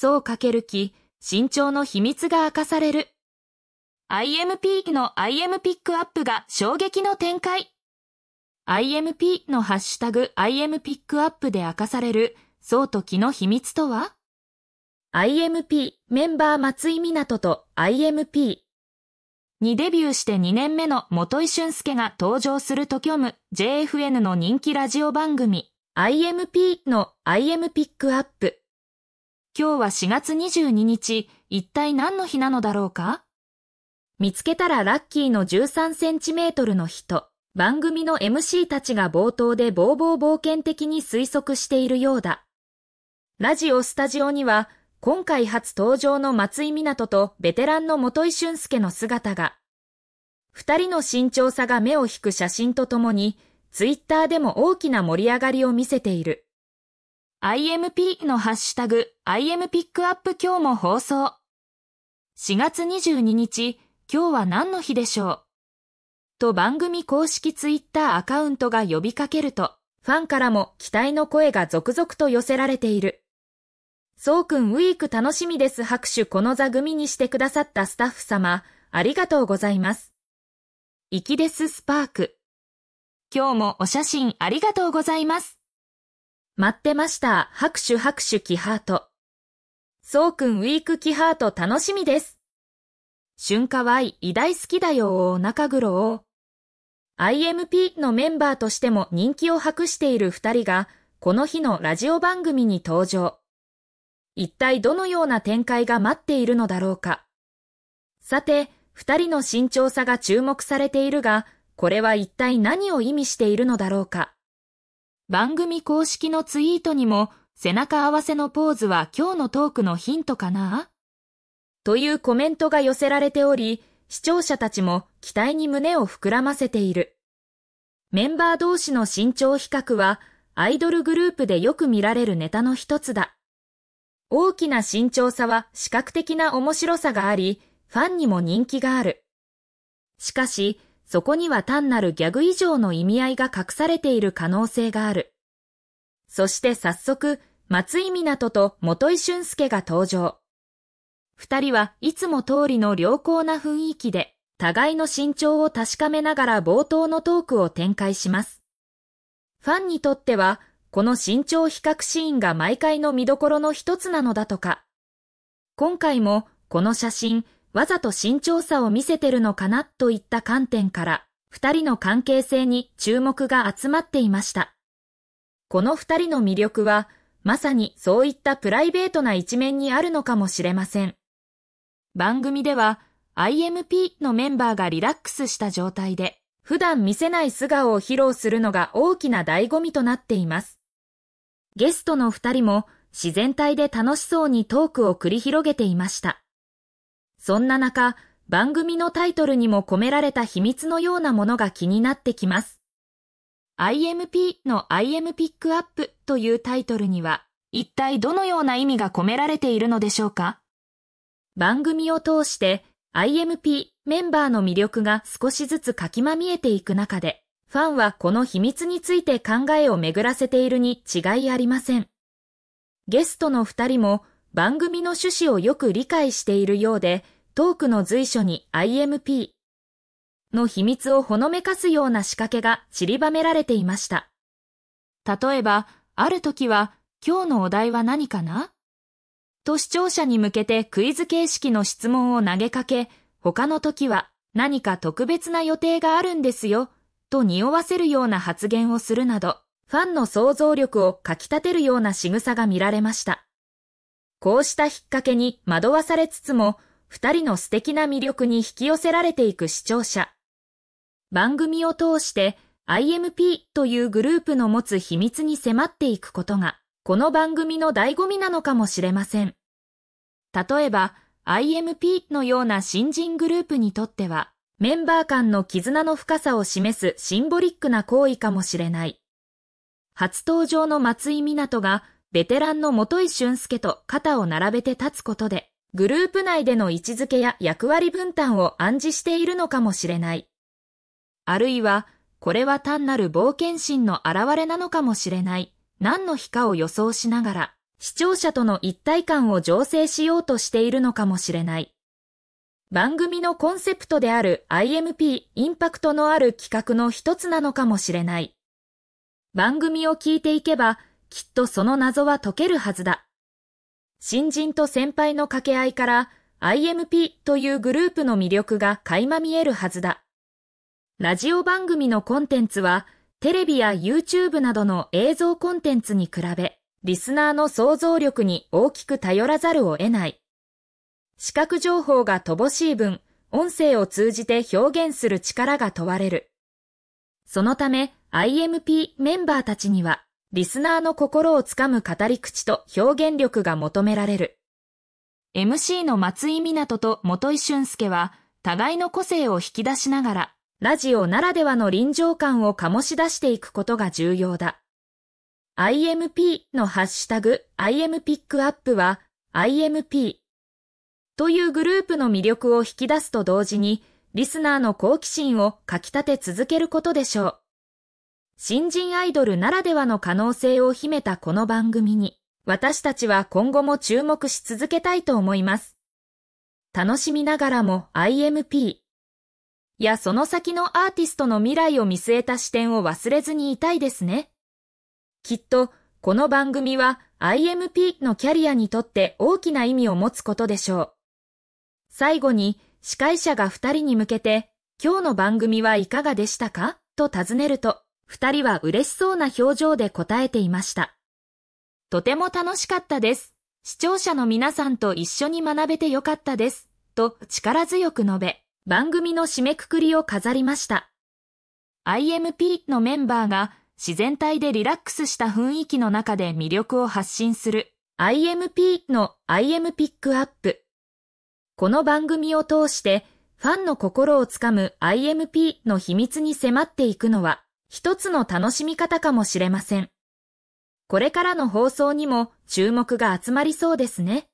そうかけるき、身長の秘密が明かされる。IMP の IM ピックアップが衝撃の展開。IMP のハッシュタグ IM ピックアップで明かされる、そうと気の秘密とは ?IMP メンバー松井港と IMP にデビューして2年目の元井俊介が登場すると虚無 JFN の人気ラジオ番組 IMP の IM ピックアップ今日は4月22日、一体何の日なのだろうか見つけたらラッキーの13センチメートルの人、番組の MC たちが冒頭でボーボー冒険的に推測しているようだ。ラジオスタジオには、今回初登場の松井港とベテランの元井俊介の姿が。二人の身長差が目を引く写真とともに、ツイッターでも大きな盛り上がりを見せている。IMP のハッシュタグ IM ピックアップ今日も放送。4月22日、今日は何の日でしょうと番組公式ツイッターアカウントが呼びかけると、ファンからも期待の声が続々と寄せられている。そうくんウィーク楽しみです拍手この座組にしてくださったスタッフ様、ありがとうございます。キですスパーク。今日もお写真ありがとうございます。待ってました。拍手拍手キハート。そうくんウィークキハート楽しみです。春夏は偉大好きだよお中黒を。IMP のメンバーとしても人気を博している二人が、この日のラジオ番組に登場。一体どのような展開が待っているのだろうか。さて、二人の慎重さが注目されているが、これは一体何を意味しているのだろうか。番組公式のツイートにも背中合わせのポーズは今日のトークのヒントかなというコメントが寄せられており、視聴者たちも期待に胸を膨らませている。メンバー同士の身長比較は、アイドルグループでよく見られるネタの一つだ。大きな身長差は視覚的な面白さがあり、ファンにも人気がある。しかし、そこには単なるギャグ以上の意味合いが隠されている可能性がある。そして早速、松井港と元井俊介が登場。二人はいつも通りの良好な雰囲気で、互いの身長を確かめながら冒頭のトークを展開します。ファンにとっては、この身長比較シーンが毎回の見どころの一つなのだとか。今回も、この写真、わざと慎重さを見せてるのかなといった観点から、二人の関係性に注目が集まっていました。この二人の魅力は、まさにそういったプライベートな一面にあるのかもしれません。番組では、IMP のメンバーがリラックスした状態で、普段見せない素顔を披露するのが大きな醍醐味となっています。ゲストの二人も自然体で楽しそうにトークを繰り広げていました。そんな中、番組のタイトルにも込められた秘密のようなものが気になってきます。IMP の IM ピックアップというタイトルには、一体どのような意味が込められているのでしょうか番組を通して IMP メンバーの魅力が少しずつかきまみえていく中で、ファンはこの秘密について考えを巡らせているに違いありません。ゲストの二人も番組の趣旨をよく理解しているようで、トークの随所に IMP の秘密をほのめかすような仕掛けが散りばめられていました。例えば、ある時は、今日のお題は何かなと視聴者に向けてクイズ形式の質問を投げかけ、他の時は何か特別な予定があるんですよ、と匂わせるような発言をするなど、ファンの想像力をかき立てるような仕草が見られました。こうした引っ掛けに惑わされつつも、二人の素敵な魅力に引き寄せられていく視聴者。番組を通して IMP というグループの持つ秘密に迫っていくことが、この番組の醍醐味なのかもしれません。例えば、IMP のような新人グループにとっては、メンバー間の絆の深さを示すシンボリックな行為かもしれない。初登場の松井港がベテランの元井俊介と肩を並べて立つことで、グループ内での位置づけや役割分担を暗示しているのかもしれない。あるいは、これは単なる冒険心の表れなのかもしれない。何の日かを予想しながら、視聴者との一体感を醸成しようとしているのかもしれない。番組のコンセプトである IMP インパクトのある企画の一つなのかもしれない。番組を聞いていけばきっとその謎は解けるはずだ。新人と先輩の掛け合いから IMP というグループの魅力が垣間見えるはずだ。ラジオ番組のコンテンツはテレビや YouTube などの映像コンテンツに比べリスナーの想像力に大きく頼らざるを得ない。視覚情報が乏しい分、音声を通じて表現する力が問われる。そのため IMP メンバーたちにはリスナーの心をつかむ語り口と表現力が求められる。MC の松井湊と元井俊介は、互いの個性を引き出しながら、ラジオならではの臨場感を醸し出していくことが重要だ。IMP のハッシュタグ IM p ックアップは IMP というグループの魅力を引き出すと同時に、リスナーの好奇心をかき立て続けることでしょう。新人アイドルならではの可能性を秘めたこの番組に、私たちは今後も注目し続けたいと思います。楽しみながらも IMP やその先のアーティストの未来を見据えた視点を忘れずにいたいですね。きっと、この番組は IMP のキャリアにとって大きな意味を持つことでしょう。最後に、司会者が二人に向けて、今日の番組はいかがでしたかと尋ねると、二人は嬉しそうな表情で答えていました。とても楽しかったです。視聴者の皆さんと一緒に学べてよかったです。と力強く述べ、番組の締めくくりを飾りました。IMP のメンバーが自然体でリラックスした雰囲気の中で魅力を発信する IMP の IM ピックアップ。この番組を通してファンの心をつかむ IMP の秘密に迫っていくのは一つの楽しみ方かもしれません。これからの放送にも注目が集まりそうですね。